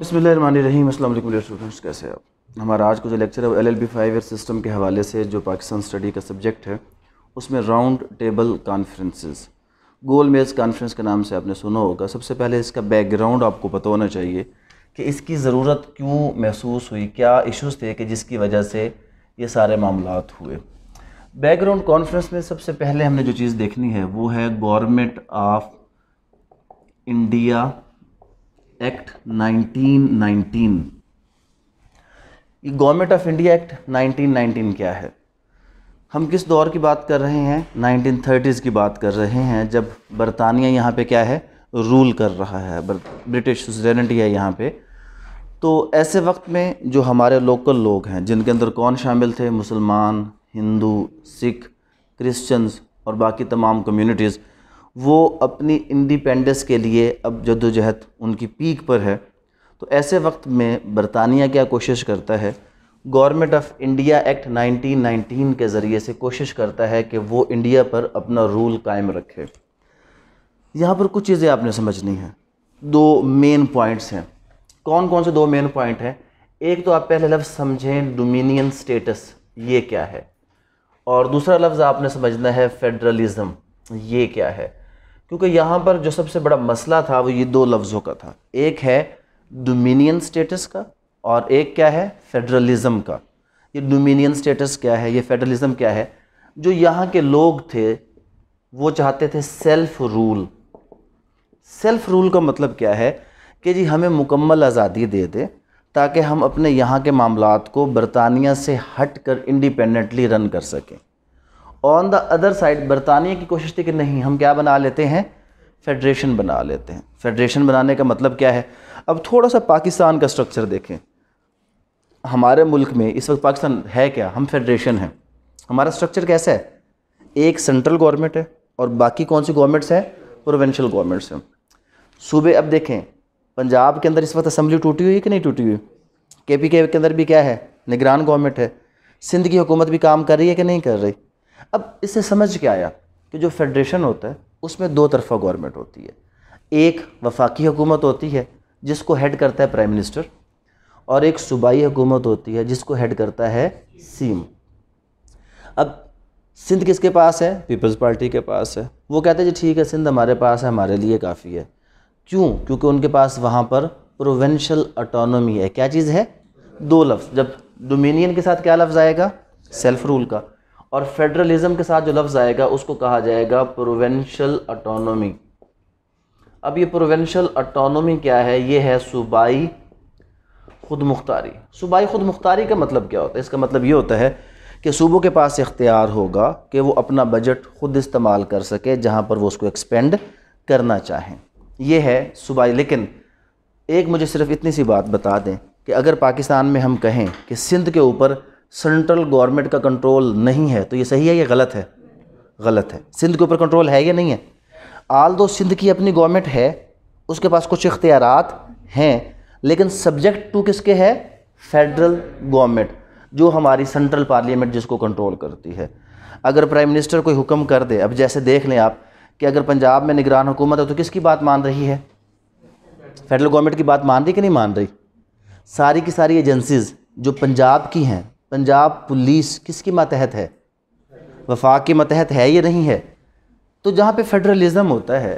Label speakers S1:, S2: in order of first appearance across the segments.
S1: बसमीम असल स्टूडेंट्स कैसे आप हमारा आज का जो लेक्चर है वो L L B five year system के हवाले से जो पाकिस्तान स्टडी का सब्जेक्ट है उसमें राउंड टेबल कॉन्फ्रेंसेस गोल मेज़ कॉन्फ्रेंस के नाम से आपने सुना होगा सबसे पहले इसका बैकग्राउंड आपको पता होना चाहिए कि इसकी ज़रूरत क्यों महसूस हुई क्या इशूज़ थे कि जिसकी वजह से ये सारे मामला हुए बैकग्राउंड कॉन्फ्रेंस में सबसे पहले हमने जो चीज़ देखनी है वो है गवर्नमेंट ऑफ इंडिया एक्ट 1919 ये गवर्नमेंट ऑफ इंडिया एक्ट 1919 क्या है हम किस दौर की बात कर रहे हैं 1930s की बात कर रहे हैं जब बरतानिया यहाँ पे क्या है रूल कर रहा है ब्रिटिश सुजरेनिटी है यहाँ पे तो ऐसे वक्त में जो हमारे लोकल लोग हैं जिनके अंदर कौन शामिल थे मुसलमान हिंदू सिख क्रिश्चियंस और बाकी तमाम कम्युनिटीज़ वो अपनी इंडिपेंडेंस के लिए अब जदोजहद उनकी पीक पर है तो ऐसे वक्त में बरतानिया क्या कोशिश करता है गवर्नमेंट ऑफ इंडिया एक्ट 1919 के ज़रिए से कोशिश करता है कि वो इंडिया पर अपना रूल कायम रखे यहाँ पर कुछ चीज़ें आपने समझनी हैं दो मेन पॉइंट्स हैं कौन कौन से दो मेन पॉइंट हैं एक तो आप पहले लफ्ज़ समझें डोमिनियन स्टेटस ये क्या है और दूसरा लफ्ज़ आपने समझना है फेडरलिज़म ये क्या है क्योंकि यहाँ पर जो सबसे बड़ा मसला था वो ये दो लफ्ज़ों का था एक है डोमिनियन स्टेटस का और एक क्या है फेडरलिज़म का ये डोमिनियन स्टेटस क्या है ये फेडरलिज़म क्या है जो यहाँ के लोग थे वो चाहते थे सेल्फ़ रूल सेल्फ़ रूल का मतलब क्या है कि जी हमें मुकम्मल आज़ादी दे दे ताकि हम अपने यहाँ के मामला को बरतानिया से हट कर इंडिपेंडेंटली रन कर सकें ऑन द अदर साइड बरतानिया की कोशिश थी कि नहीं हम क्या बना लेते हैं फेडरेशन बना लेते हैं फेडरेशन बनाने का मतलब क्या है अब थोड़ा सा पाकिस्तान का स्ट्रक्चर देखें हमारे मुल्क में इस वक्त पाकिस्तान है क्या हम फेडरेशन हैं हमारा स्ट्रक्चर कैसा है एक सेंट्रल गवर्नमेंट है और बाकी कौन सी गवर्नमेंट्स हैं प्रोवेंशल गवर्नमेंट्स हैं सूबे अब देखें पंजाब के अंदर इस वक्त असम्बली टूटी हुई है कि नहीं टूटी हुई के पी के के अंदर भी क्या है निगरान गवर्नमेंट है सिंध की हुकूमत भी काम कर रही है कि नहीं कर रही अब इससे समझ के आया कि जो फेडरेशन होता है उसमें दो तरफा गवर्नमेंट होती है एक वफाकी हुकूमत होती है जिसको हेड करता है प्राइम मिनिस्टर और एक सूबाई हुकूमत होती है जिसको हेड करता है सीम अब सिंध किसके पास है पीपल्स पार्टी के पास है वो कहते हैं जी ठीक है सिंध हमारे पास है हमारे लिए काफ़ी है क्यों क्योंकि उनके पास वहाँ पर प्रोवेंशल अटोनमी है क्या चीज़ है दो लफ्ज़ जब डोमिनियन के साथ क्या लफ्ज़ आएगा सेल्फ रूल का और फेडरलिज्म के साथ जो लफ्ज़ आएगा उसको कहा जाएगा प्रोवेंशल ऑटोनॉमी अब ये प्रोवेंशल ऑटोनॉमी क्या है ये है सूबाई खुद मुख्तारी सूबाई खुद मुख्तारी का मतलब क्या होता है इसका मतलब ये होता है कि सूबों के पास इख्तियार होगा कि वो अपना बजट खुद इस्तेमाल कर सके जहाँ पर वो उसको एक्सपेंड करना चाहें ये है सूबाई लेकिन एक मुझे सिर्फ इतनी सी बात बता दें कि अगर पाकिस्तान में हम कहें कि सिंध के ऊपर सेंट्रल गवर्नमेंट का कंट्रोल नहीं है तो ये सही है या गलत है गलत है सिंध के ऊपर कंट्रोल है या नहीं है आल दो सिंध की अपनी गवर्नमेंट है उसके पास कुछ इख्तियार हैं लेकिन सब्जेक्ट टू किसके है फेडरल गवर्नमेंट जो हमारी सेंट्रल पार्लियामेंट जिसको कंट्रोल करती है अगर प्राइम मिनिस्टर कोई हुक्म कर दे अब जैसे देख लें आप कि अगर पंजाब में निगरान हुकूमत है तो किसकी बात मान रही है फेडरल गवर्नमेंट की बात मान रही कि नहीं मान रही सारी की सारी एजेंसीज़ जो पंजाब की हैं पंजाब पुलिस किसकी मातहत है वफाक के मतहत है या नहीं है तो जहाँ पे फेडरलिज़म होता है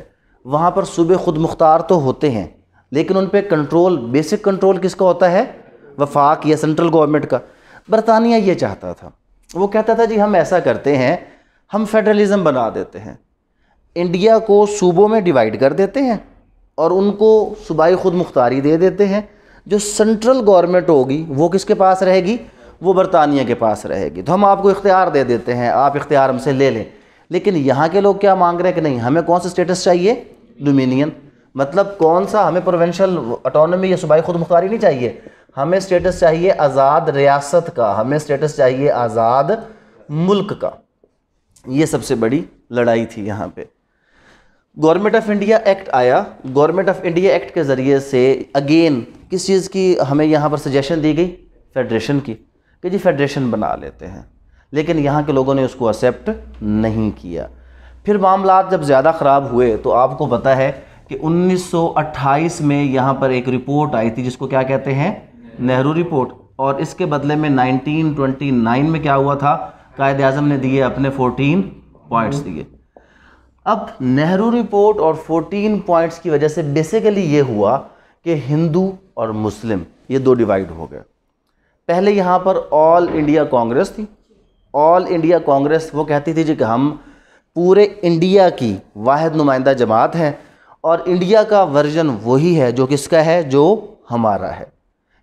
S1: वहाँ पर सूबे खुद मुख्तार तो होते हैं लेकिन उन पर कंट्रोल बेसिक कंट्रोल किसका होता है वफाक या सेंट्रल गवर्नमेंट का बरतानिया ये चाहता था वो कहता था जी हम ऐसा करते हैं हम फेडरलिज़म बना देते हैं इंडिया को सूबों में डिवाइड कर देते हैं और उनको सूबाई खुद मुख्तारी दे देते हैं जो सेंट्रल गवर्नमेंट होगी वो किसके पास रहेगी वो बरतानिया के पास रहेगी तो हम आपको इख्तियार दे देते हैं आप इख्तियार हमसे ले लें लेकिन यहाँ के लोग क्या मांग रहे हैं कि नहीं हमें कौन सा स्टेटस चाहिए डोमिनियन मतलब कौन सा हमें प्रोवेंशल अटोनमी या सूबाई खुद मुख्तारी नहीं चाहिए हमें स्टेटस चाहिए आज़ाद रियासत का हमें स्टेटस चाहिए आज़ाद मुल्क का ये सबसे बड़ी लड़ाई थी यहाँ पे गवर्नमेंट ऑफ इंडिया एक्ट आया गवर्नमेंट ऑफ इंडिया एक्ट के ज़रिए से अगेन किस चीज़ की हमें यहाँ पर सजेशन दी गई फेडरेशन की कि जी फेडरेशन बना लेते हैं लेकिन यहाँ के लोगों ने उसको एक्सेप्ट नहीं किया फिर मामला जब ज़्यादा ख़राब हुए तो आपको पता है कि 1928 में यहाँ पर एक रिपोर्ट आई थी जिसको क्या कहते हैं नेहरू रिपोर्ट और इसके बदले में 1929 में क्या हुआ था कायद अजम ने दिए अपने 14 पॉइंट्स हम्म। दिए अब नेहरू रिपोर्ट और 14 पॉइंट्स की वजह से बेसिकली ये हुआ कि हिंदू और मुस्लिम ये दो डिवाइड हो गए पहले यहाँ पर ऑल इंडिया कांग्रेस थी ऑल इंडिया कांग्रेस वो कहती थी जी कि हम पूरे इंडिया की वाद नुमाइंदा जमात हैं और इंडिया का वर्जन वही है जो किसका है जो हमारा है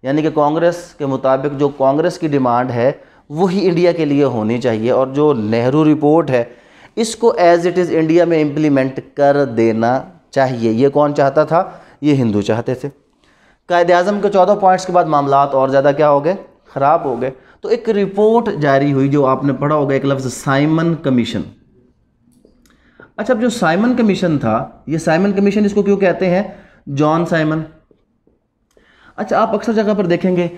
S1: यानी कि कांग्रेस के मुताबिक जो कांग्रेस की डिमांड है वही इंडिया के लिए होनी चाहिए और जो नेहरू रिपोर्ट है इसको एज़ इट इज़ इंडिया में इम्प्लीमेंट कर देना चाहिए ये कौन चाहता था ये हिंदू चाहते थे कायद अजम के चौदह पॉइंट्स के बाद मामला और ज़्यादा क्या हो गए ख़राब हो गए तो एक रिपोर्ट जारी हुई जो आपने पढ़ा होगा एक लफ्ज़ साइमन कमीशन अच्छा अब जो साइमन कमीशन था ये साइमन कमीशन इसको क्यों कहते हैं जॉन साइमन अच्छा आप अक्सर जगह पर देखेंगे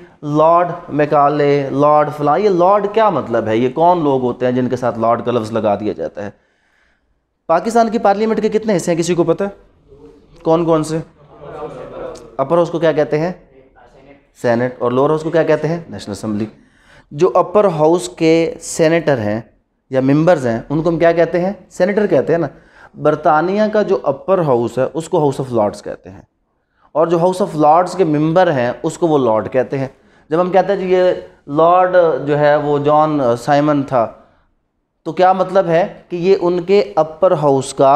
S1: लॉर्ड मैकाले लॉर्ड फला ये लॉर्ड क्या मतलब है ये कौन लोग होते हैं जिनके साथ लॉर्ड का लफ्ज़ लगा दिया जाता है पाकिस्तान की पार्लियामेंट के कितने हिस्से हैं किसी को पता है कौन कौन से अपर हाउस को क्या कहते हैं सेनेट और लोअर हाउस को क्या कहते हैं नेशनल असम्बली जो अपर हाउस के सेनेटर हैं या मेंबर्स हैं उनको हम क्या कहते हैं सेनेटर कहते हैं ना बरतानिया का जो अपर हाउस है उसको हाउस ऑफ लॉर्ड्स कहते हैं और जो हाउस ऑफ लॉर्ड्स के मेंबर हैं उसको वो लॉर्ड कहते हैं जब हम कहते हैं जी ये लॉर्ड जो है वो जॉन साइमन था तो क्या मतलब है कि ये उनके अपर हाउस का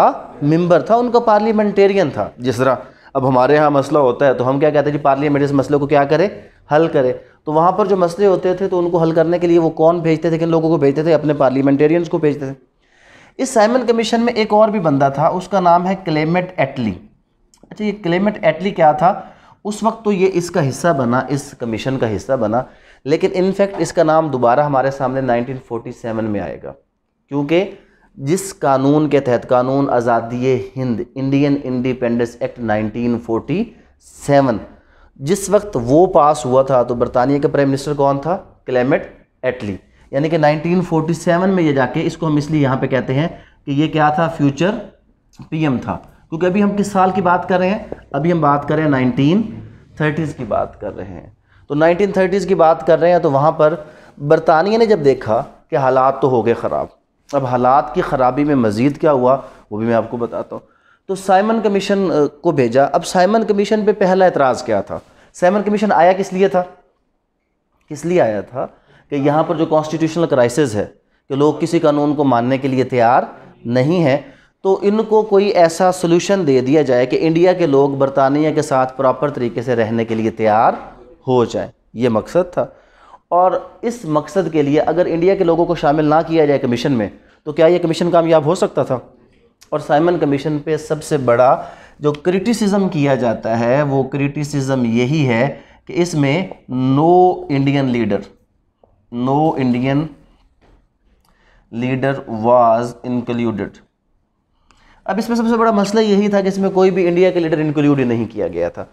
S1: मेंबर था उनका पार्लियामेंटेरियन था जिस तरह अब हमारे यहाँ मसला होता है तो हम क्या कहते हैं कि पार्लियामेंट इस मसले को क्या करे हल करे तो वहाँ पर जो मसले होते थे तो उनको हल करने के लिए वो कौन भेजते थे किन लोगों को भेजते थे अपने पार्लियामेंटेरियंस को भेजते थे इस साइमन कमीशन में एक और भी बंदा था उसका नाम है क्लेमेट एटली अच्छा ये क्लेमेट एटली क्या था उस वक्त तो ये इसका हिस्सा बना इस कमीशन का हिस्सा बना लेकिन इनफैक्ट इसका नाम दोबारा हमारे सामने 1947 में आएगा क्योंकि जिस कानून के तहत कानून आज़ादी हिंद इंडियन इंडिपेंडेंस एक्ट 1947 जिस वक्त वो पास हुआ था तो बरतानिया का प्राइम मिनिस्टर कौन था क्लेमेट एटली यानी कि 1947 में ये जाके इसको हम इसलिए यहाँ पे कहते हैं कि ये क्या था फ्यूचर पीएम था क्योंकि अभी हम किस साल की बात कर रहे हैं अभी हम बात कर रहे हैं नाइनटीन की बात कर रहे हैं तो नाइनटीन की बात कर रहे हैं तो वहाँ पर बरतानिया ने जब देखा कि हालात तो हो गए ख़राब अब हालात की ख़राबी में मज़ीद क्या हुआ वो भी मैं आपको बताता हूँ तो साइमन कमीशन को भेजा अब साइमन कमीशन पे पहला एतराज़ क्या था साइमन कमीशन आया किस लिए था किस लिए आया था कि यहाँ पर जो कॉन्स्टिट्यूशनल क्राइसिस है कि लोग किसी कानून को मानने के लिए तैयार नहीं हैं तो इनको कोई ऐसा सोल्यूशन दे दिया जाए कि इंडिया के लोग बरतानिया के साथ प्रॉपर तरीके से रहने के लिए तैयार हो जाए ये मकसद था और इस मकसद के लिए अगर इंडिया के लोगों को शामिल ना किया जाए कमीशन में तो क्या यह कमीशन कामयाब हो सकता था और साइमन कमीशन पे सबसे बड़ा जो क्रिटिसिज्म किया जाता है वो क्रिटिसिज्म यही है कि इसमें no Indian leader no Indian leader was included अब इसमें सबसे बड़ा मसला यही था कि इसमें कोई भी इंडिया के लीडर इंक्लूड नहीं किया गया था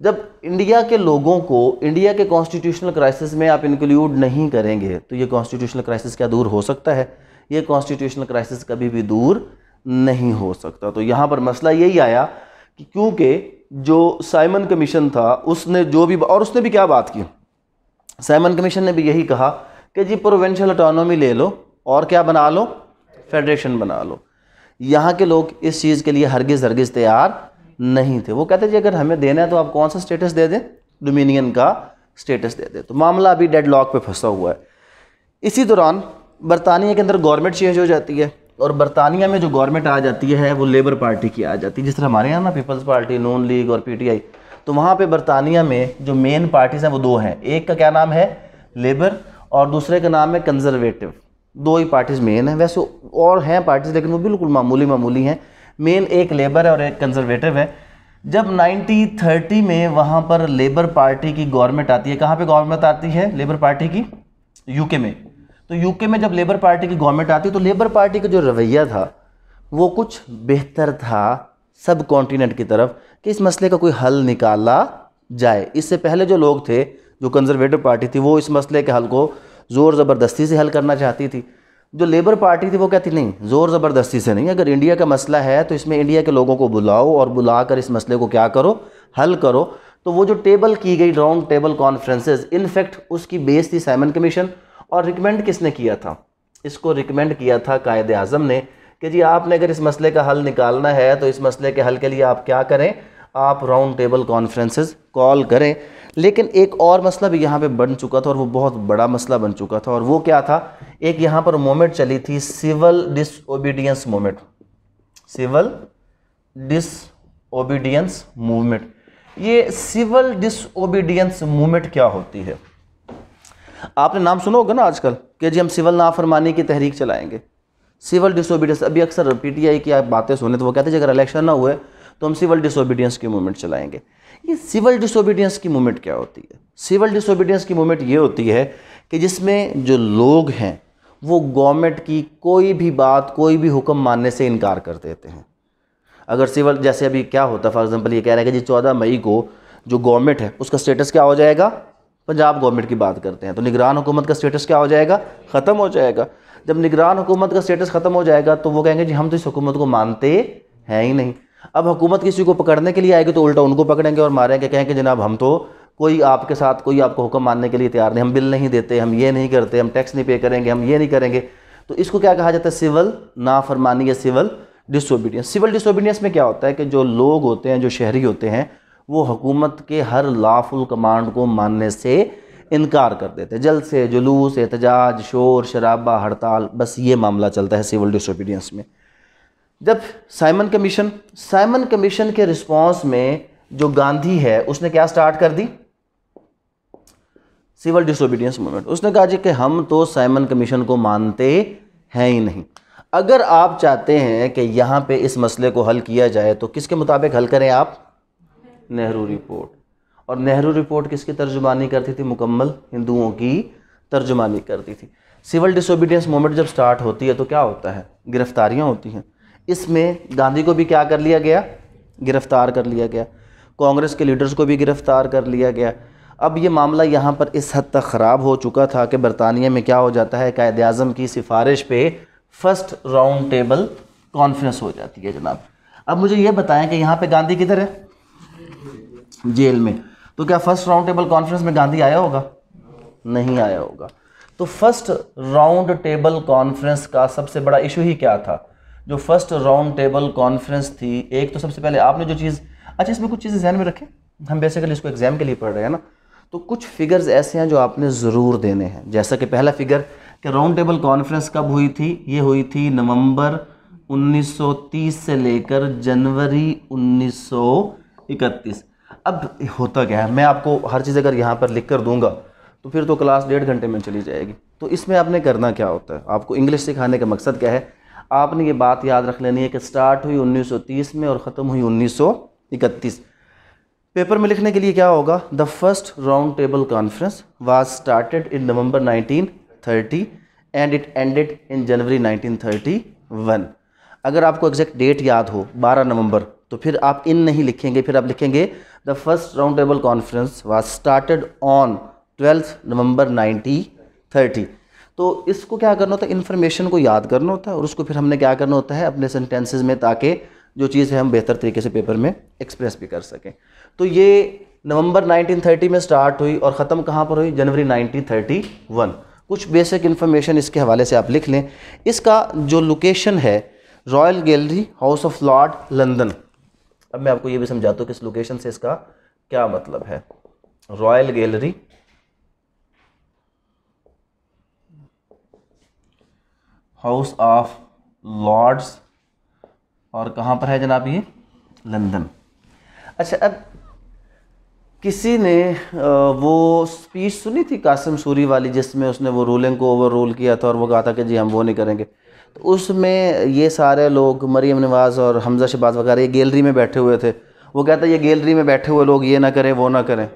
S1: जब इंडिया के लोगों को इंडिया के कॉन्स्टिट्यूशनल क्राइसिस में आप इंक्लूड नहीं करेंगे तो ये कॉन्स्टिट्यूशनल क्राइसिस क्या दूर हो सकता है ये कॉन्स्टिट्यूशनल क्राइसिस कभी भी दूर नहीं हो सकता तो यहाँ पर मसला यही आया कि क्योंकि जो साइमन कमीशन था उसने जो भी और उसने भी क्या बात की साइमन कमीशन ने भी यही कहा कि जी प्रोवेंशल ऑटोनॉमी ले लो और क्या बना लो फेडरेशन बना लो यहाँ के लोग इस चीज़ के लिए हरगिज़ हरगिज़ तैयार नहीं थे वो कहते जी अगर हमें देना है तो आप कौन सा स्टेटस दे दें डोमिनियन का स्टेटस दे दें तो मामला अभी डेड लॉक पर फंसा हुआ है इसी दौरान बरतानिया के अंदर गवर्नमेंट चेंज हो जाती है और बरतानिया में जो गवर्नमेंट आ जाती है वो लेबर पार्टी की आ जाती है जिस तरह हमारे यहाँ ना पीपल्स पार्टी नून लीग और पीटीआई तो वहाँ पे बरतानिया में जो मेन पार्टीज़ हैं वो दो हैं एक का क्या नाम है लेबर और दूसरे का नाम है कंजर्वेटिव दो ही पार्टीज़ मेन हैं वैसे और हैं पार्टीज़ लेकिन वो बिल्कुल मामूली मामूली हैं मेल एक लेबर है और एक कंजर्वेटिव है जब 1930 में वहाँ पर लेबर पार्टी की गवर्नमेंट आती है कहाँ पे गवर्नमेंट आती है लेबर पार्टी की यूके में तो यूके में जब लेबर पार्टी की गवर्नमेंट आती है तो लेबर पार्टी का जो रवैया था वो कुछ बेहतर था सब कॉन्टिनेंट की तरफ कि इस मसले का कोई हल निकाला जाए इससे पहले जो लोग थे जो कंजर्वेटिव पार्टी थी वो इस मसले के हल को ज़ोर ज़बरदस्ती से हल करना चाहती थी जो लेबर पार्टी थी वो कहती नहीं ज़ोर ज़बरदस्ती से नहीं अगर इंडिया का मसला है तो इसमें इंडिया के लोगों को बुलाओ और बुलाकर इस मसले को क्या करो हल करो तो वो जो टेबल की गई राउंड टेबल कॉन्फ्रेंसेज इनफैक्ट उसकी बेस थी साइमन कमीशन और रिकमेंड किसने किया था इसको रिकमेंड किया था कायद अजम ने कि जी आपने अगर इस मसले का हल निकालना है तो इस मसले के हल के लिए आप क्या करें आप राउंड टेबल कॉन्फ्रेंसेस कॉल करें लेकिन एक और मसला भी यहाँ पे बन चुका था और वो बहुत बड़ा मसला बन चुका था और वो क्या था एक यहाँ पर मोमेंट चली थी civil disobedience movement civil disobedience movement ये सिविल डिसओबीडियंस मूवमेंट क्या होती है आपने नाम सुना होगा ना आजकल कि जी हम सिविल नाफरमानी की तहरीक चलाएंगे सिविल डिसोबीडियंस अभी अक्सर पीटीआई की आप बातें सुने तो वो कहते हैं अगर इलेक्शन ना हुए तो हम सिविल डिसोबीडियंस की मूवमेंट चलाएंगे ये सिविल डिसोबीडियंस की मूवमेंट क्या होती है सिविल डिसोबीडियंस की मूवमेंट ये होती है कि जिसमें जो लोग हैं वो गवर्नमेंट की कोई भी बात कोई भी हुक्म मानने से इनकार कर देते हैं अगर सिविल जैसे अभी क्या होता है फॉर एग्जांपल ये कह रहे हैं कि जी चौदह मई को जो गवर्नमेंट है उसका स्टेटस क्या हो जाएगा पंजाब गवर्नमेंट की बात करते हैं तो निगरान हुकूमत का स्टेटस क्या हो जाएगा ख़त्म हो जाएगा जब निगरान हुकूमत का स्टेटस ख़त्म हो जाएगा तो वो कहेंगे जी हम तो इस हुकूमत को मानते हैं ही नहीं अब हुकूमत किसी को पकड़ने के लिए आएगी तो उल्टा उनको पकड़ेंगे और मारेंगे कहेंगे जनाब हम तो कोई आपके साथ कोई आपको हुक्म मानने के लिए तैयार नहीं हम बिल नहीं देते हम ये नहीं करते हम टैक्स नहीं पे करेंगे हम ये नहीं करेंगे तो इसको क्या कहा जाता है सिविल नाफरमानी या सिविल डिसोबीडियंस सिविल डिसोबीडियंस में क्या होता है कि जो लोग होते हैं जो शहरी होते हैं वो हुकूमत के हर लाफुल कमांड को मानने से इनकार कर देते हैं जलसे जुलूस एहतजाज शोर शराबा हड़ताल बस ये मामला चलता है सिविल डिसोबीडियंस में जब साइमन कमीशन साइमन कमीशन के रिस्पांस में जो गांधी है उसने क्या स्टार्ट कर दी सिविल डिसोबीडियंस मूवमेंट उसने कहा जी कि हम तो साइमन कमीशन को मानते हैं ही नहीं अगर आप चाहते हैं कि यहाँ पे इस मसले को हल किया जाए तो किसके मुताबिक हल करें आप नेहरू रिपोर्ट और नेहरू रिपोर्ट किसकी तर्जुमानी करती थी मुकम्मल हिंदुओं की तर्जुमानी करती थी सिविल डिसोबीडियंस मूवमेंट जब स्टार्ट होती है तो क्या होता है गिरफ्तारियाँ होती हैं इसमें गांधी को भी क्या कर लिया गया गिरफ्तार कर लिया गया कांग्रेस के लीडर्स को भी गिरफ्तार कर लिया गया अब ये मामला यहाँ पर इस हद तक ख़राब हो चुका था कि बरतानिया में क्या हो जाता है कायद अजम की सिफारिश पे फर्स्ट राउंड टेबल कॉन्फ्रेंस हो जाती है जनाब अब मुझे ये बताएं कि यहाँ पे गांधी किधर है जेल में तो क्या फर्स्ट राउंड टेबल कॉन्फ्रेंस में गांधी आया होगा नहीं आया होगा तो फर्स्ट राउंड टेबल कॉन्फ्रेंस का सबसे बड़ा इशू ही क्या था जो फर्स्ट राउंड टेबल कॉन्फ्रेंस थी एक तो सबसे पहले आपने जो चीज़ अच्छा इसमें कुछ चीज़ें ध्यान में रखें हम बेसिकली इसको एग्ज़ाम के लिए पढ़ रहे हैं ना तो कुछ फिगर्स ऐसे हैं जो आपने ज़रूर देने हैं जैसा कि पहला फिगर कि राउंड टेबल कॉन्फ्रेंस कब हुई थी ये हुई थी नवंबर 1930 से लेकर जनवरी 1931 अब होता क्या है मैं आपको हर चीज़ अगर यहाँ पर लिख कर दूँगा तो फिर तो क्लास डेढ़ घंटे में चली जाएगी तो इसमें आपने करना क्या होता है आपको इंग्लिश सिखाने का मकसद क्या है आपने ये बात याद रख लेनी है कि स्टार्ट हुई 1930 में और ख़त्म हुई 1931 पेपर में लिखने के लिए क्या होगा the first round table conference was started in November 1930 and it ended in January 1931 अगर आपको एग्जैक्ट डेट याद हो 12 नवंबर तो फिर आप इन नहीं लिखेंगे फिर आप लिखेंगे the first round table conference was started on twelfth November nineteen तो इसको क्या करना होता है इन्फॉर्मेशन को याद करना होता है और उसको फिर हमने क्या करना होता है अपने सेंटेंसेज में ताकि जो चीज़ है हम बेहतर तरीके से पेपर में एक्सप्रेस भी कर सकें तो ये नवंबर 1930 में स्टार्ट हुई और ख़त्म कहाँ पर हुई जनवरी 1931 कुछ बेसिक इन्फॉर्मेशन इसके हवाले से आप लिख लें इसका जो लोकेशन है royal gallery house of lord London अब मैं आपको ये भी समझाता हूँ कि इस लोकेशन से इसका क्या मतलब है royal gallery house of lords और कहाँ पर है जनाब ये लंदन अच्छा अब किसी ने वो स्पीच सुनी थी कासिम सूरी वाली जिसमें उसने वो रूलिंग को ओवर रूल किया था और वो कहा था कि जी हम वो नहीं करेंगे तो उसमें ये सारे लोग मरीम नवाज़ और हमजा शबाज वगैरह ये गैलरी में बैठे हुए थे वो कहता है ये गैलरी में बैठे हुए लोग ये ना करें वो ना करें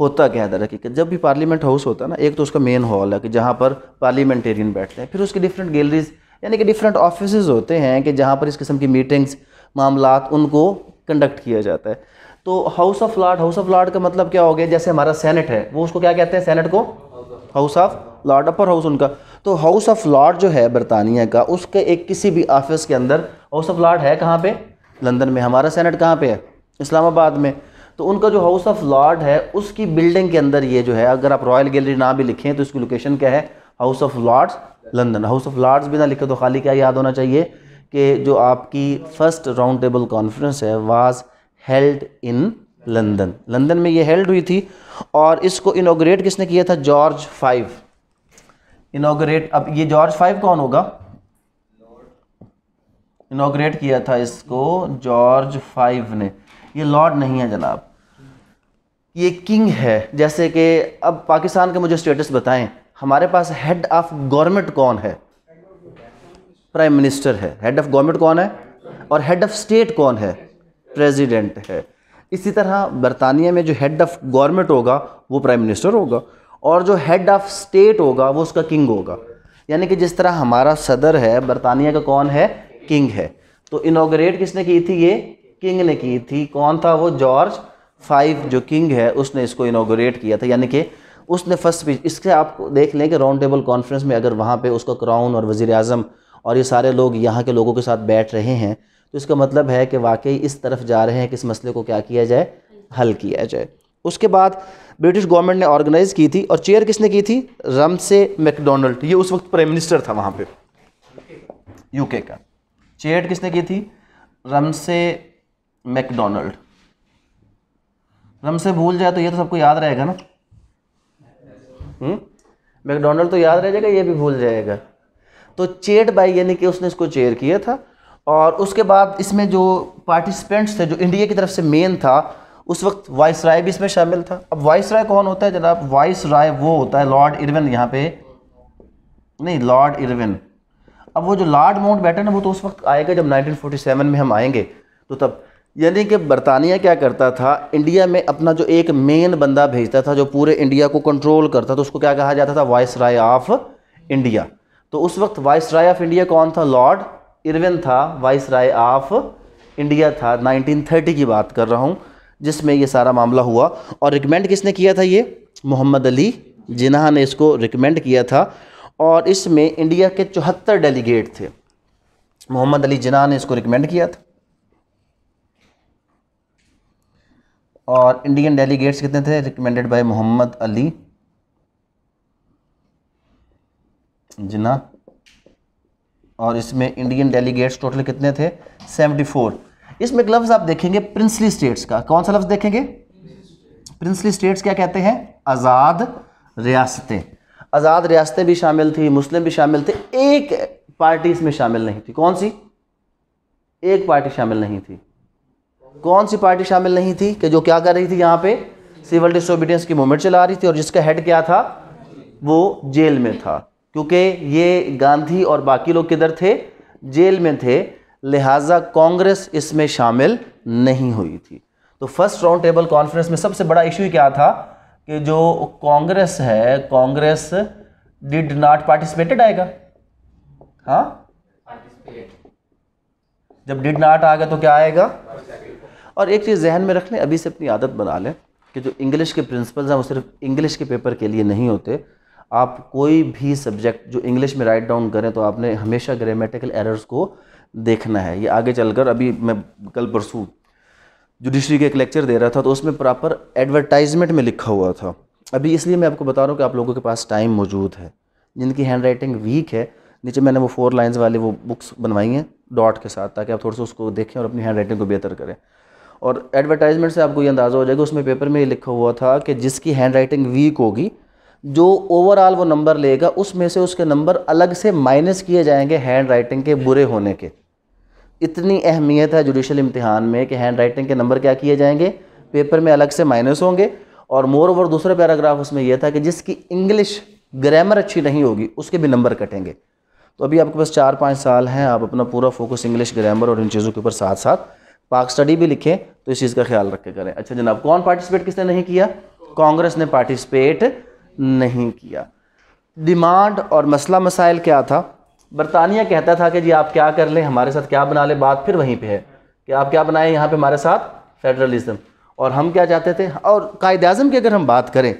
S1: होता क्या है दर हकीकत जब भी पार्लियामेंट हाउस होता है ना एक तो उसका मेन हॉल है कि जहाँ पर पार्लियामेंटेरियन बैठते हैं फिर उसके डिफरेंट गैलरीज यानी कि डिफरेंट ऑफिस होते हैं कि जहाँ पर इस किस्म की मीटिंग्स मामला उनको कंडक्ट किया जाता है तो house of lord house of lord का मतलब क्या हो गया जैसे हमारा सेनेट है वो उसको क्या कहते हैं सेनेट को house of lord upper house उनका तो हाउस ऑफ लॉर्ड जो है बरतानिया का उसके एक किसी भी ऑफिस के अंदर हाउस ऑफ लॉर्ड है कहाँ पे लंदन में हमारा सेनेट कहाँ पे है इस्लामाबाद में तो उनका जो हाउस ऑफ लॉर्ड है उसकी बिल्डिंग के अंदर ये जो है अगर आप रॉयल गैलरी ना भी लिखें तो इसकी लोकेशन क्या है house of lords London house of lords भी ना लिखे तो खाली क्या याद होना चाहिए कि जो आपकी फ़र्स्ट राउंड टेबल कॉन्फ्रेंस है was held in London London में ये हेल्ड हुई थी और इसको इनोग्रेट किसने किया था जॉर्ज फाइव इनोग्रेट अब ये जॉर्ज फाइव कौन होगा इनोग्रेट किया था इसको जॉर्ज फाइव ने ये लॉर्ड नहीं है जनाब ये किंग है जैसे कि अब पाकिस्तान का मुझे स्टेटस बताएं हमारे पास हेड ऑफ गवर्नमेंट कौन है प्राइम मिनिस्टर है हेड ऑफ गवर्नमेंट कौन है और हेड ऑफ स्टेट कौन है प्रेसिडेंट है इसी तरह बरतानिया में जो हेड ऑफ गवर्नमेंट होगा वो प्राइम मिनिस्टर होगा और जो हेड ऑफ स्टेट होगा वो उसका किंग होगा यानी कि जिस तरह हमारा सदर है बरतानिया का कौन है किंग है तो इनोग्रेट किसने की थी ये किंग ने की थी कौन था वो जॉर्ज फाइव जो किंग है उसने इसको इनोग्रेट किया था यानी कि उसने फर्स्ट स्पीच इसके आप देख लें कि राउंड टेबल कॉन्फ्रेंस में अगर वहाँ पे उसका क्राउन और वज़ी अजम और ये सारे लोग यहाँ के लोगों के साथ बैठ रहे हैं तो इसका मतलब है कि वाकई इस तरफ जा रहे हैं कि इस मसले को क्या किया जाए हल किया जाए उसके बाद ब्रिटिश गवर्नमेंट ने ऑर्गेनाइज़ की थी और चेयर किसने की थी रम से मैकडोनल्ड ये उस वक्त प्राइम मिनिस्टर था वहाँ पे यूके का चेयर किसने की थी रम से मैकडोनल्ड हम से भूल जाए तो ये तो सबको याद रहेगा ना मैकडोनल्ड हम्म? तो याद रह जाएगा ये भी भूल जाएगा तो चेट बाई यानी कि उसने इसको चेयर किया था और उसके बाद इसमें जो पार्टिसिपेंट्स थे जो इंडिया की तरफ से मेन था उस वक्त वाइस राय भी इसमें शामिल था अब वाइस राय कौन होता है जनाब वाइस राय वो होता है लॉर्ड इरविन यहाँ पे नहीं लॉर्ड इरविन अब वो जो लॉर्ड माउंट बैटन है वो तो उस वक्त आएगा जब 1947 में हम आएंगे तो तब यानी कि बरतानिया क्या करता था इंडिया में अपना जो एक मेन बंदा भेजता था जो पूरे इंडिया को कंट्रोल करता था उसको क्या कहा जाता था वाइस राय ऑफ इंडिया तो उस वक्त वाइस राय ऑफ इंडिया कौन था लॉर्ड इरविन था वाइस राय ऑफ इंडिया था 1930 की बात कर रहा हूँ जिसमें ये सारा मामला हुआ और रिकमेंड किसने किया था ये मोहम्मद अली जिन्हा ने इसको रिकमेंड किया था और इसमें इंडिया के चौहत्तर डेलीगेट थे मोहम्मद अली जिन्हा ने इसको रिकमेंड किया था और इंडियन डेलीगेट्स कितने थे रिकमेंडेड बाय मोहम्मद अली जिना और इसमें इंडियन डेलीगेट्स टोटल कितने थे 74 इसमें एक लफ्ज़ आप देखेंगे प्रिंसली स्टेट्स का कौन सा लफ्ज़ देखेंगे प्रिंसली स्टेट्स क्या कहते हैं आज़ाद रियासतें आज़ाद रियासतें भी शामिल थी मुस्लिम भी शामिल थे एक पार्टी इसमें शामिल नहीं थी कौन सी एक पार्टी शामिल नहीं थी कौन सी पार्टी शामिल नहीं थी कि जो क्या कर रही थी यहाँ पे सिविल डिसोबीडियंस की मूवमेंट चला रही थी और जिसका हेड क्या था वो जेल में था क्योंकि ये गांधी और बाकी लोग किधर थे जेल में थे लिहाजा कांग्रेस इसमें शामिल नहीं हुई थी तो फर्स्ट राउंड टेबल कॉन्फ्रेंस में सबसे बड़ा इशू क्या था कि जो कांग्रेस है कांग्रेस डिड नॉट पार्टिसिपेटेड आएगा हाँ जब डिड नॉट आएगा तो क्या आएगा और एक चीज़ जहन में रख लें अभी से अपनी आदत बना लें कि जो इंग्लिश के प्रिंसिपल्स हैं वो सिर्फ इंग्लिश के पेपर के लिए नहीं होते आप कोई भी सब्जेक्ट जो इंग्लिश में राइट डाउन करें तो आपने हमेशा ग्रामेटिकल एरर्स को देखना है ये आगे चलकर अभी मैं कल परसों जुडिशरी के एक लेक्चर दे रहा था तो उसमें प्रॉपर एडवर्टाइजमेंट में लिखा हुआ था अभी इसलिए मैं आपको बता रहा हूँ कि आप लोगों के पास टाइम मौजूद है जिनकी हैंड राइटिंग वीक है नीचे मैंने वो फोर लाइन्स वाले वो बुक्स बनवाई हैं डॉट के साथ ताकि आप थोड़ा सा उसको देखें और अपनी हैंड राइटिंग को बेहतर करें और एडवर्टाइजमेंट से आपको ये अंदाज़ा हो जाएगा उसमें पेपर में ये लिखा हुआ था कि जिसकी हैंड राइटिंग वीक होगी जो ओवरऑल वो नंबर लेगा उसमें से उसके नंबर अलग से माइनस किए जाएंगे हैंड राइटिंग के बुरे होने के इतनी अहमियत है जुडिशल इम्तहान में कि हैंड राइटिंग के नंबर क्या किए जाएंगे पेपर में अलग से माइनस होंगे और मोर ओवर दूसरा पैराग्राफ उसमें यह था कि जिसकी इंग्लिश ग्रामर अच्छी नहीं होगी उसके भी नंबर कटेंगे तो अभी आपके पास चार पाँच साल हैं आप अपना पूरा फोकस इंग्लिश ग्रामर और इन चीज़ों के ऊपर साथ साथ पाक स्टडी भी लिखें तो इस चीज़ का ख्याल रखे करें अच्छा जनाब कौन पार्टिसिपेट किसने नहीं किया कांग्रेस ने पार्टिसिपेट नहीं किया डिमांड और मसला मसाइल क्या था बरतानिया कहता था कि जी आप क्या कर लें हमारे साथ क्या बना लें बात फिर वहीं पे है कि आप क्या बनाएं यहाँ पे हमारे साथ फेडरलिज्म और हम क्या चाहते थे और कायद अजम की अगर हम बात करें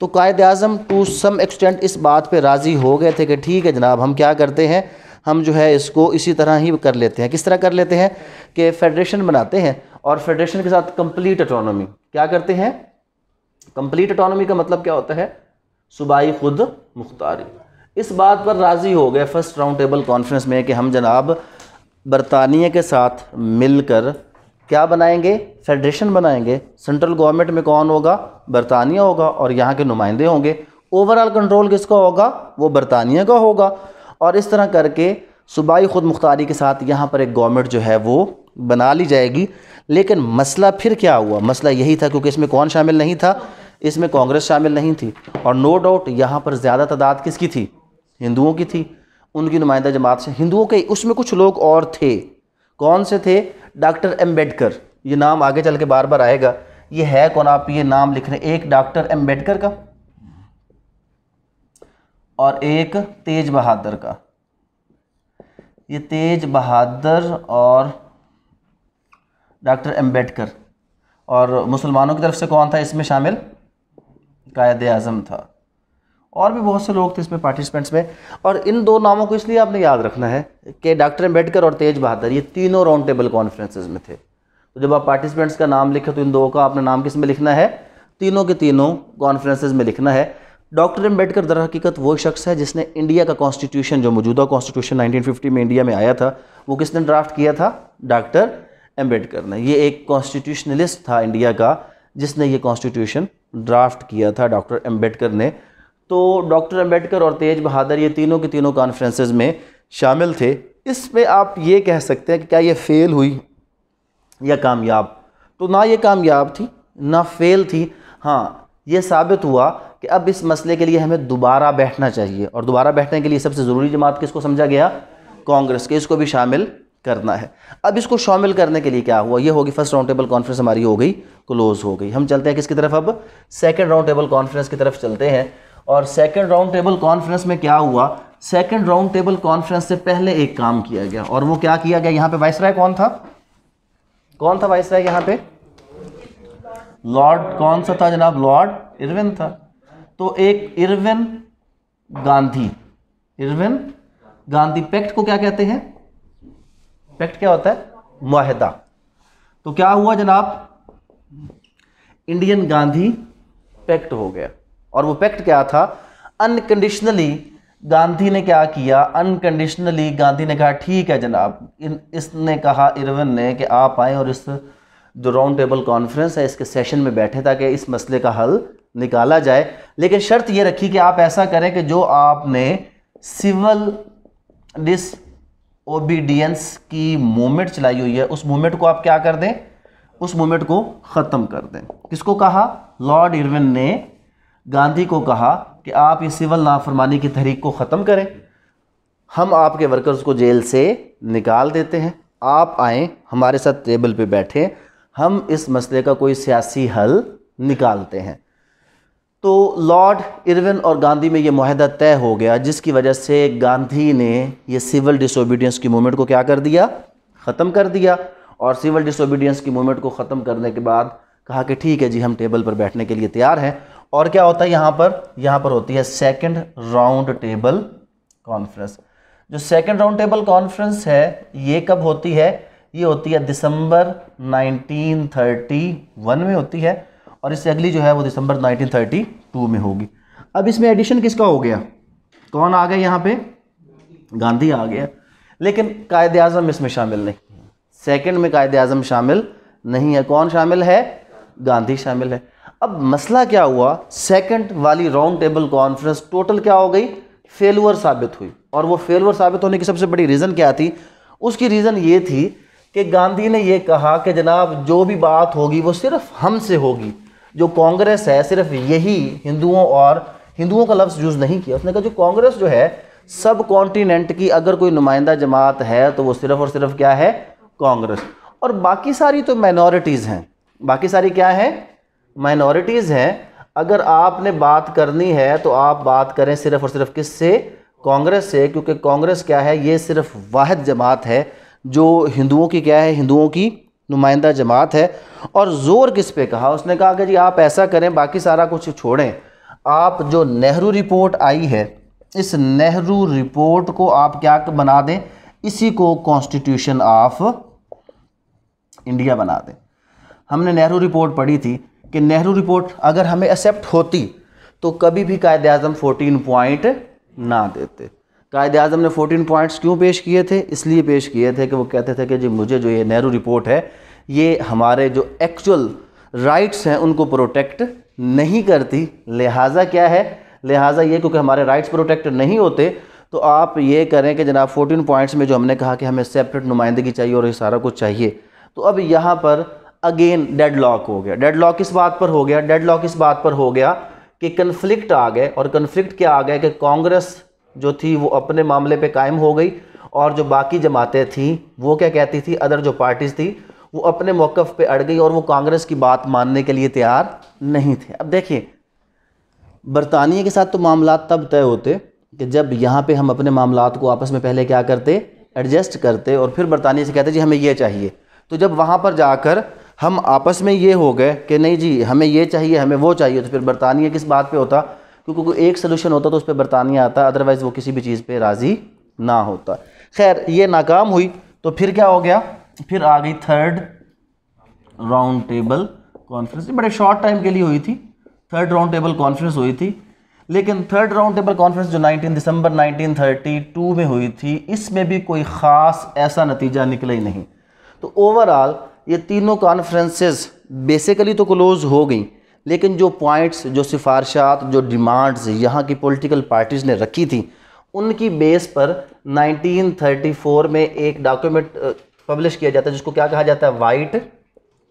S1: तो कायद अजम टू सम एक्सटेंट इस बात पे राज़ी हो गए थे कि ठीक है जनाब हम क्या करते हैं हम जो है इसको इसी तरह ही कर लेते हैं किस तरह कर लेते हैं कि फेडरेशन बनाते हैं और फेडरेशन के साथ कंप्लीट अटोनॉमी क्या करते हैं कंप्लीट अटोनॉमी का मतलब क्या होता है सूबाई खुद मुख्तारी इस बात पर राज़ी हो गए फर्स्ट राउंड टेबल कॉन्फ्रेंस में कि हम जनाब बरतानिया के साथ मिलकर क्या बनाएंगे फेडरेशन बनाएंगे सेंट्रल गवर्नमेंट में कौन होगा बरतानिया होगा और यहाँ के नुमाइंदे होंगे ओवरऑल कंट्रोल किसका होगा वो बरतानिया का होगा और इस तरह करके सूबाई ख़ुद मुख्तारी के साथ यहाँ पर एक गवर्नमेंट जो है वो बना ली जाएगी लेकिन मसला फिर क्या हुआ मसला यही था क्योंकि इसमें कौन शामिल नहीं था इसमें कांग्रेस शामिल नहीं थी और नो डाउट यहाँ पर ज़्यादा तादाद किसकी थी हिंदुओं की थी उनकी नुमाइंदा जमात से हिंदुओं के उसमें कुछ लोग और थे कौन से थे डॉक्टर अम्बेडकर ये नाम आगे चल के बार बार आएगा ये है कौन आप ये नाम लिख रहे हैं एक डॉक्टर एम्बेडकर का और एक तेज बहादुर का ये तेज बहादुर और डॉक्टर अम्बेडकर और मुसलमानों की तरफ से कौन था इसमें शामिल कायद अज़म था और भी बहुत से लोग थे इसमें पार्टिसिपेंट्स में और इन दो नामों को इसलिए आपने याद रखना है कि डॉक्टर अम्बेडकर और तेज बहादुर ये तीनों राउंड टेबल कॉन्फ्रेंसेज में थे तो जब आप पार्टिसिपेंट्स का नाम लिखे तो इन दो का आपने नाम किस में लिखना है तीनों के तीनों कॉन्फ्रेंसेज में लिखना है डॉक्टर अम्बेडकर दर हकीकत वो शख्स है जिसने इंडिया का कॉन्स्टिट्यूशन जो मौजूदा कॉन्स्टिट्यूशन 1950 में इंडिया में आया था वो किसने ड्राफ्ट किया था डॉक्टर अम्बेडकर ने ये एक कॉन्स्टिट्यूशनलिस्ट था इंडिया का जिसने ये कॉन्स्टिट्यूशन ड्राफ्ट किया था डॉक्टर अम्बेडकर ने तो डॉक्टर अम्बेडकर और तेज बहादुर ये तीनों के तीनों कॉन्फ्रेंसेज में शामिल थे इसमें आप ये कह सकते हैं कि क्या ये फेल हुई या कामयाब तो ना ये कामयाब थी ना फेल थी हाँ ये साबित हुआ कि अब इस मसले के लिए हमें दोबारा बैठना चाहिए और दोबारा बैठने के लिए सबसे ज़रूरी जमात किसको समझा गया कांग्रेस के इसको भी शामिल करना है अब इसको शामिल करने के लिए क्या हुआ ये होगी फर्स्ट राउंड टेबल कॉन्फ्रेंस हमारी हो गई क्लोज हो गई हम चलते हैं किसकी तरफ अब सेकेंड राउंड टेबल कॉन्फ्रेंस की तरफ चलते हैं और सेकेंड राउंड टेबल कॉन्फ्रेंस में क्या हुआ सेकेंड राउंड टेबल कॉन्फ्रेंस से पहले एक काम किया गया और वो क्या किया गया यहाँ पे वाइस कौन था कौन था राय यहाँ पे लॉर्ड कौन सा था जनाब लॉर्ड इरविन था तो एक Irwin Gandhi Irwin Gandhi pact को क्या कहते हैं पैक्ट क्या होता है माहिदा तो क्या हुआ जनाब इंडियन गांधी पैक्ट हो गया और वो पैक्ट क्या था अनकंडीशनली गांधी ने क्या किया अनकंडीशनली गांधी ने कहा ठीक है जनाब इन इसने कहा इरविन ने कि आप आए और इस जो राउंड टेबल कॉन्फ्रेंस है इसके सेशन में बैठे ताकि इस मसले का हल निकाला जाए लेकिन शर्त ये रखी कि आप ऐसा करें कि जो आपने सिविल डिस ओबीडियंस की मूवमेंट चलाई हुई है उस मूवमेंट को आप क्या कर दें उस मूवमेंट को ख़त्म कर दें किसको कहा लॉर्ड इरविन ने गांधी को कहा कि आप ये सिविल नाफरमानी की तहरीक को ख़त्म करें हम आपके वर्कर्स को जेल से निकाल देते हैं आप आएँ हमारे साथ टेबल पे बैठें हम इस मसले का कोई सियासी हल निकालते हैं तो लॉर्ड इरविन और गांधी में ये माहदा तय हो गया जिसकी वजह से गांधी ने ये सिविल डिसोबीडियंस की मूवमेंट को क्या कर दिया ख़त्म कर दिया और सिविल डिसोबीडियंस की मूवमेंट को ख़त्म करने के बाद कहा कि ठीक है जी हम टेबल पर बैठने के लिए तैयार हैं और क्या होता है यहाँ पर यहाँ पर होती है सेकेंड राउंड टेबल कॉन्फ्रेंस जो सेकेंड राउंड टेबल कॉन्फ्रेंस है ये कब होती है ये होती है दिसंबर 1931 में होती है और इससे अगली जो है वो दिसंबर 1932 में होगी अब इसमें एडिशन किसका हो गया कौन आ गया यहाँ पे गांधी आ गया लेकिन कायद अजम इसमें शामिल नहीं है सेकेंड में कायद अजम शामिल नहीं है कौन शामिल है गांधी शामिल है अब मसला क्या हुआ सेकंड वाली राउंड टेबल कॉन्फ्रेंस टोटल क्या हो गई फेलअर साबित हुई और वो फेलअर साबित होने की सबसे बड़ी रीज़न क्या थी उसकी रीज़न ये थी कि गांधी ने ये कहा कि जनाब जो भी बात होगी वो सिर्फ हमसे होगी जो कांग्रेस है सिर्फ यही हिंदुओं और हिंदुओं का लफ्ज़ यूज़ नहीं किया उसने कहा जो कांग्रेस जो है सब कॉन्टीनेंट की अगर कोई नुमाइंदा जमात है तो वो सिर्फ और सिर्फ क्या है कांग्रेस और बाकी सारी तो माइनॉरिटीज़ हैं बाकी सारी क्या है माइनॉरिटीज़ हैं अगर आपने बात करनी है तो आप बात करें सिर्फ और सिर्फ किस से कांग्रेस से क्योंकि कांग्रेस क्या है ये सिर्फ वाद जमात है जो हिंदुओं की क्या है हिंदुओं की नुमाइंदा जमात है और ज़ोर किस पे कहा उसने कहा कि जी आप ऐसा करें बाकी सारा कुछ छोड़ें आप जो नेहरू रिपोर्ट आई है इस नेहरू रिपोर्ट को आप क्या बना दें इसी को कॉन्स्टिट्यूशन ऑफ इंडिया बना दें हमने नेहरू रिपोर्ट पढ़ी थी कि नेहरू रिपोर्ट अगर हमें एक्सेप्ट होती तो कभी भी कायद अजम फोर्टीन पॉइंट ना देते कायद अजम ने 14 पॉइंट्स क्यों पेश किए थे इसलिए पेश किए थे कि वो कहते थे कि जी मुझे जो ये नेहरू रिपोर्ट है ये हमारे जो एक्चुअल राइट्स हैं उनको प्रोटेक्ट नहीं करती लिहाजा क्या है लिहाजा ये क्योंकि हमारे राइट्स प्रोटेक्ट नहीं होते तो आप ये करें कि जनाब 14 पॉइंट्स में जो हमने कहा कि हमें सेपरेट नुमाइंदगी चाहिए और ये सारा कुछ चाहिए तो अब यहाँ पर अगेन डेड लॉक हो गया डेड लॉक इस बात पर हो गया डेड लॉक इस बात पर हो गया कि कन्फ्लिक्ट आ गए और कन्फ्लिक्ट क्या आ गया कि कांग्रेस जो थी वो अपने मामले पे कायम हो गई और जो बाकी जमातें थीं वो क्या कहती थी अदर जो पार्टीज़ थी वो अपने मौक़ पे अड़ गई और वो कांग्रेस की बात मानने के लिए तैयार नहीं थे अब देखिए बरतानिया के साथ तो मामला तब तय होते कि जब यहाँ पे हम अपने मामला को आपस में पहले क्या करते एडजस्ट करते और फिर बरतानिया से कहते जी हमें यह चाहिए तो जब वहाँ पर जाकर हम आपस में ये हो गए कि नहीं जी हमें ये चाहिए हमें वो चाहिए तो फिर बरतानिया किस बात पे होता क्योंकि कोई एक सलूशन होता तो उस पर बरतानिया आता अदरवाइज़ वो किसी भी चीज़ पर राज़ी ना होता खैर ये नाकाम हुई तो फिर क्या हो गया फिर आ गई थर्ड राउंड टेबल कॉन्फ्रेंस बड़े शॉर्ट टाइम के लिए हुई थी थर्ड राउंड टेबल कॉन्फ्रेंस हुई थी लेकिन थर्ड राउंड टेबल कॉन्फ्रेंस जो 19 दिसंबर 1932 में हुई थी इसमें भी कोई ख़ास ऐसा नतीजा निकला ही नहीं तो ओवरऑल ये तीनों कॉन्फ्रेंसेस बेसिकली तो क्लोज़ हो गई लेकिन जो पॉइंट्स जो सिफारशात जो डिमांड्स यहाँ की पॉलिटिकल पार्टीज़ ने रखी थी उनकी बेस पर 1934 में एक डॉक्यूमेंट पब्लिश किया जाता है जिसको क्या कहा जाता है वाइट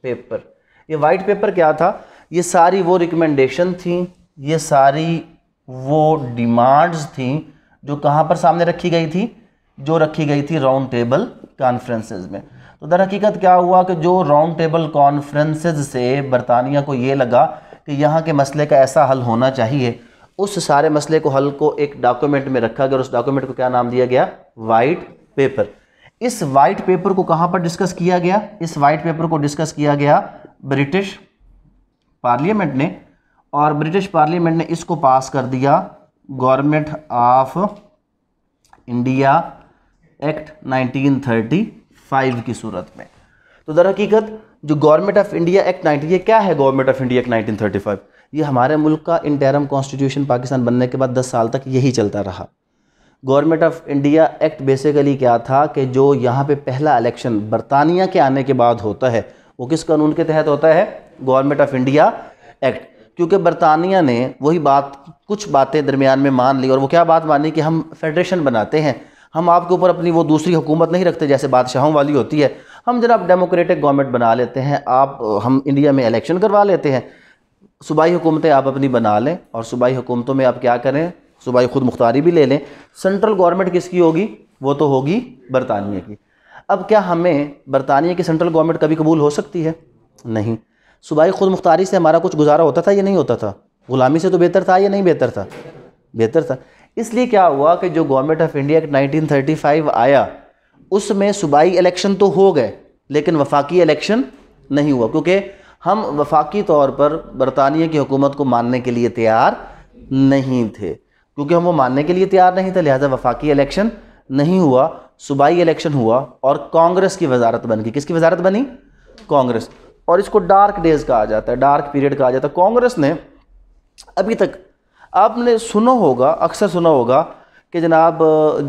S1: पेपर ये वाइट पेपर क्या था ये सारी वो रिकमेंडेशन थी ये सारी वो डिमांड्स थी जो कहाँ पर सामने रखी गई थी जो रखी गई थी राउंड टेबल कॉन्फ्रेंसेज में तो दर हकीकत क्या हुआ कि जो राउंड टेबल कॉन्फ्रेंसेज से बरतानिया को ये लगा कि यहाँ के मसले का ऐसा हल होना चाहिए उस सारे मसले को हल को एक डॉक्यूमेंट में रखा गया और उस डॉक्यूमेंट को क्या नाम दिया गया वाइट पेपर इस वाइट पेपर को कहाँ पर डिस्कस किया गया इस वाइट पेपर को डिस्कस किया गया ब्रिटिश पार्लियामेंट ने और ब्रिटिश पार्लियामेंट ने इसको पास कर दिया government of India act 1930 five की सूरत में तो दर हकीकत जो government of India act nineteen ये क्या है government of India act nineteen thirty five ये हमारे मुल्क का इंटरम कॉन्स्टिट्यूशन पाकिस्तान बनने के बाद दस साल तक यही चलता रहा government of India act basically क्या था कि जो यहाँ पे पहला इलेक्शन बरतानिया के आने के बाद होता है वो किस कानून के तहत होता है गवर्नमेंट ऑफ इंडिया एक्ट क्योंकि बरतानिया ने वही बात कुछ बातें दरमियान में मान ली और वो क्या बात मानी कि हम फेडरेशन बनाते हैं हम आपके ऊपर अपनी वो दूसरी हुकूमत नहीं रखते जैसे बादशाहों वाली होती है हम जरा डेमोक्रेटिक गवर्नमेंट बना लेते हैं आप हम इंडिया में इलेक्शन करवा लेते हैं सूबाई हुकूमतें आप अपनी बना लें और सूबाई हुकूमतों में आप क्या करें सूबाई खुद मुख्तारी भी ले लें सेंट्रल गवर्नमेंट किसकी होगी वो तो होगी बरतानिया की अब क्या हमें बरतानिया की सेंट्रल गवर्नमेंट कभी कबूल हो सकती है नहीं सूबाई खुद मुख्तारी से हमारा कुछ गुजारा होता था या नहीं होता था ग़ुलामी से तो बेहतर था या नहीं बेहतर था बेहतर था इसलिए क्या हुआ कि जो government of India thirty five आया उसमें सूबाई इलेक्शन तो हो गए लेकिन वफाकी इलेक्शन नहीं हुआ क्योंकि हम वफाकी तौर पर बरतानिया की हुकूमत को मानने के लिए तैयार नहीं थे क्योंकि हम वो मानने के लिए तैयार नहीं थे लिहाजा वफाकी इलेक्शन नहीं हुआ सूबाई इलेक्शन हुआ और कांग्रेस की वजारत बन गई किसकी वजारत बनी कांग्रेस और इसको डार्क डेज कहा जाता है डार्क पीरियड कहा जाता है कांग्रेस ने अभी तक आपने सुना होगा अक्सर सुना होगा कि जनाब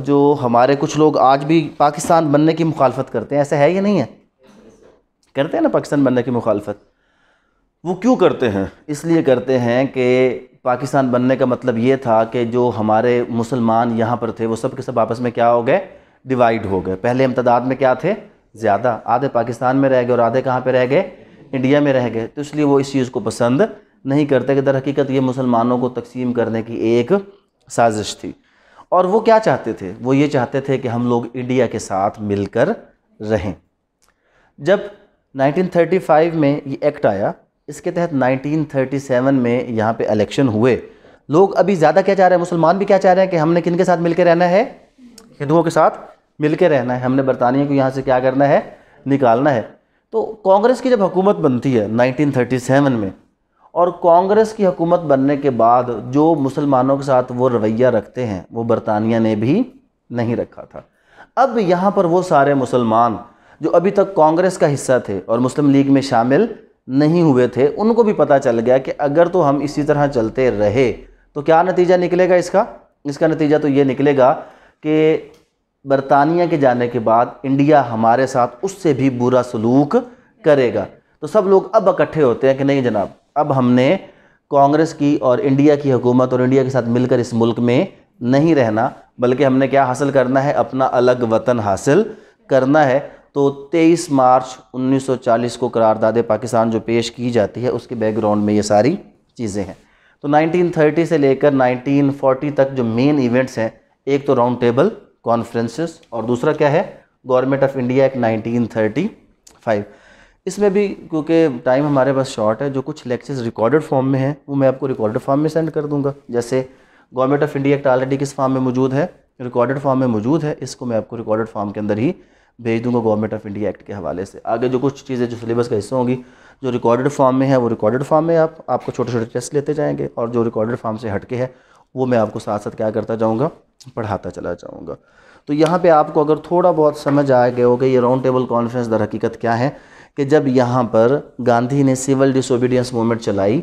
S1: जो हमारे कुछ लोग आज भी पाकिस्तान बनने की मुखालफत करते हैं ऐसा है या नहीं है करते हैं ना पाकिस्तान बनने की मुखालफत वो क्यों करते हैं इसलिए करते हैं कि पाकिस्तान बनने का मतलब ये था कि जो हमारे मुसलमान यहाँ पर थे वो सब के सब आपस में क्या हो गए डिवाइड हो गए पहले हम तादाद में क्या थे ज़्यादा आधे पाकिस्तान में रह गए और आधे कहाँ पे रह गए इंडिया में रह गए तो इसलिए वो इस चीज़ को पसंद नहीं करते कि दर हकीकत ये मुसलमानों को तकसीम करने की एक साजिश थी और वो क्या चाहते थे वो ये चाहते थे कि हम लोग इंडिया के साथ मिलकर रहें जब 1935 में ये एक्ट आया इसके तहत 1937 में यहाँ पे इलेक्शन हुए लोग अभी ज़्यादा क्या चाह रहे हैं मुसलमान भी क्या चाह रहे हैं कि हमने किन के साथ मिल रहना है हिंदुओं के साथ मिल रहना है हमने बरतानिया को यहाँ से क्या करना है निकालना है तो कांग्रेस की जब हुकूमत बनती है 1937 में और कांग्रेस की हुकूमत बनने के बाद जो मुसलमानों के साथ वो रवैया रखते हैं वो बरतानिया ने भी नहीं रखा था अब यहाँ पर वो सारे मुसलमान जो अभी तक कांग्रेस का हिस्सा थे और मुस्लिम लीग में शामिल नहीं हुए थे उनको भी पता चल गया कि अगर तो हम इसी तरह चलते रहे तो क्या नतीजा निकलेगा इसका इसका नतीजा तो ये निकलेगा कि बरतानिया के जाने के बाद इंडिया हमारे साथ उससे भी बुरा सलूक करेगा तो सब लोग अब इकट्ठे होते हैं कि नहीं जनाब अब हमने कांग्रेस की और इंडिया की हुकूमत और इंडिया के साथ मिलकर इस मुल्क में नहीं रहना बल्कि हमने क्या हासिल करना है अपना अलग वतन हासिल करना है तो 23 मार्च 1940 को करारदादे पाकिस्तान जो पेश की जाती है उसके बैकग्राउंड में ये सारी चीज़ें हैं तो 1930 से लेकर 1940 तक जो मेन इवेंट्स हैं एक तो राउंड टेबल कॉन्फ्रेंसिस और दूसरा क्या है government of India act nineteen इसमें भी क्योंकि टाइम हमारे पास शॉर्ट है जो कुछ लेक्चर्स रिकॉर्डेड फॉर्म में हैं वो मैं आपको रिकॉर्डेड फॉर्म में सेंड कर दूंगा जैसे government of India act already किस फॉर्म में मौजूद है रिकॉर्डेड फॉर्म में मौजूद है इसको मैं आपको रिकॉर्डेड फॉर्म के अंदर ही भेज दूंगा गवर्नमेंट ऑफ इंडिया एक्ट के हवाले से आगे जो कुछ चीज़ें जो सिलेबस का हिस्सा होंगी जो रिकॉर्डेड फॉर्म में है वो रिकॉर्डेड फॉर्म में आप आपको छोटे छोटे टेस्ट लेते जाएंगे और जो रिकॉर्डेड फॉर्म से हटके है वो मैं आपको साथ साथ क्या करता जाऊँगा पढ़ाता चला जाऊँगा तो यहाँ पे आपको अगर थोड़ा बहुत समझ आ गया होगा ये राउंड टेबल कॉन्फ्रेंस दर हकीकत क्या है कि जब यहाँ पर गांधी ने सिविल डिसोबीडियंस मूवमेंट चलाई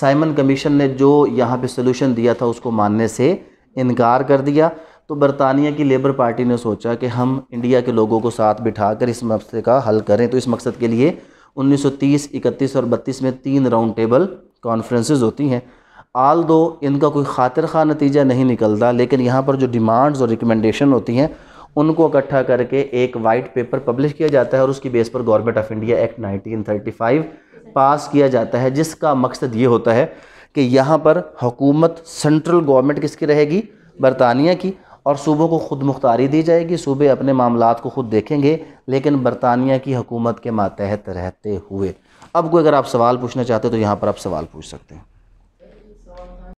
S1: साइमन कमीशन ने जो यहाँ पे सोल्यूशन दिया था उसको मानने से इनकार कर दिया तो बरतानिया की लेबर पार्टी ने सोचा कि हम इंडिया के लोगों को साथ बिठाकर इस मसले का हल करें तो इस मकसद के लिए 1930, 31 और 32 में तीन राउंड टेबल कॉन्फ्रेंस होती हैं आल दो इनका कोई खातिर खा नतीजा नहीं निकलता लेकिन यहाँ पर जो डिमांड्स और रिकमेंडेशन होती हैं उनको इकट्ठा करके एक वाइट पेपर पब्लिश किया जाता है और उसकी बेस पर गवर्नमेंट ऑफ इंडिया एक्ट 1935 पास किया जाता है जिसका मकसद ये होता है कि यहाँ पर हुकूमत सेंट्रल गवर्नमेंट किसकी रहेगी बरतानिया की और सूबों को खुद मुख्तारी दी जाएगी सूबे अपने मामला को खुद देखेंगे लेकिन बरतानिया की हुकूमत के मातहत रहते हुए अब कोई अगर आप सवाल पूछना चाहते हो तो यहाँ पर आप सवाल पूछ सकते हैं